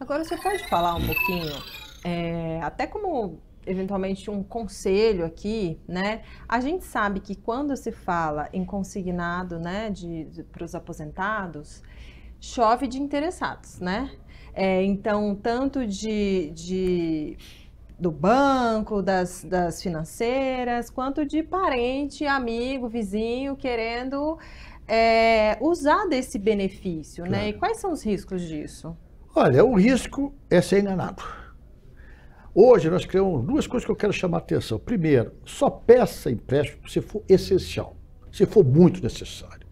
Agora, você pode falar um pouquinho, é, até como eventualmente um conselho aqui, né? A gente sabe que quando se fala em consignado, né, de, de para os aposentados, chove de interessados, né? É, então, tanto de, de do banco, das, das financeiras, quanto de parente, amigo, vizinho querendo é, usar desse benefício, claro. né? E quais são os riscos disso? Olha, o risco é ser enganado. Hoje nós criamos duas coisas que eu quero chamar a atenção. Primeiro, só peça empréstimo se for essencial, se for muito necessário.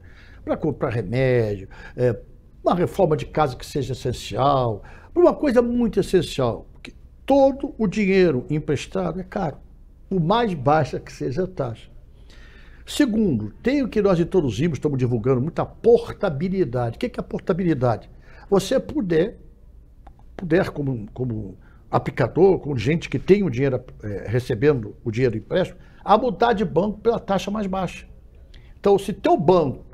Para comprar remédio, é, uma reforma de casa que seja essencial, para uma coisa muito essencial. Porque todo o dinheiro emprestado é caro, por mais baixa que seja a taxa. Segundo, tem o que nós introduzimos, estamos divulgando muita portabilidade. O que é a portabilidade? Você puder puder, como, como aplicador, como gente que tem o dinheiro é, recebendo o dinheiro empréstimo, a mudar de banco pela taxa mais baixa. Então, se teu banco,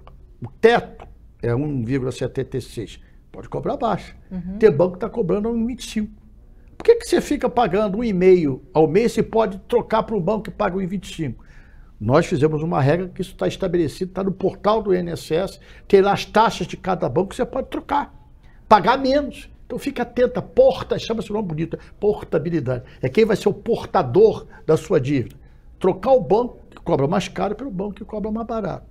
o teto é 1,76, pode cobrar baixa Uhum. Teu banco está cobrando 1,25. Por que, que você fica pagando 1,5 ao mês se pode trocar para um banco que paga 1,25? Nós fizemos uma regra que isso está estabelecido, está no portal do INSS, tem lá as taxas de cada banco que você pode trocar, pagar menos. Então fica atenta, porta, chama-se o nome bonito, é portabilidade. É quem vai ser o portador da sua dívida. Trocar o banco que cobra mais caro pelo banco que cobra mais barato.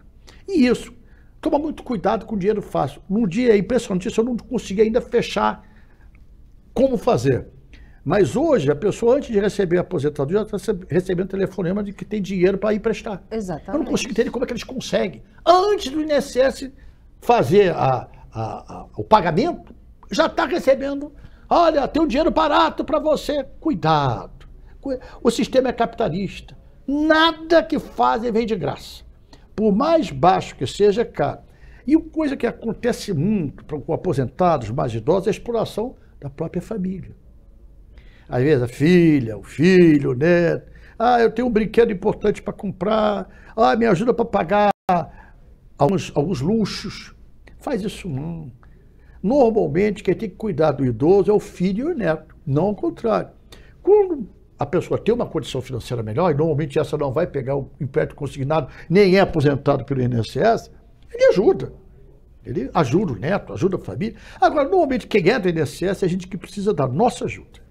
E isso, toma muito cuidado com o dinheiro fácil. Num dia é impressionante isso, eu não consegui ainda fechar como fazer. Mas hoje, a pessoa, antes de receber a aposentadoria, está recebendo um telefonema de que tem dinheiro para emprestar. Exatamente. Eu não consigo entender como é que eles conseguem. Antes do INSS fazer a, a, a, o pagamento, já está recebendo. Olha, tem um dinheiro barato para você. Cuidado. O sistema é capitalista. Nada que fazem vem de graça. Por mais baixo que seja, caro. E uma coisa que acontece muito com aposentados mais idosos é a exploração da própria família. Às vezes a filha, o filho, o neto. Ah, eu tenho um brinquedo importante para comprar. Ah, me ajuda para pagar alguns, alguns luxos. Faz isso não Normalmente, quem tem que cuidar do idoso é o filho e o neto, não o contrário. Quando a pessoa tem uma condição financeira melhor, e normalmente essa não vai pegar o empréstimo consignado, nem é aposentado pelo INSS, ele ajuda. Ele ajuda o neto, ajuda a família. Agora, normalmente, quem é do INSS é a gente que precisa da nossa ajuda.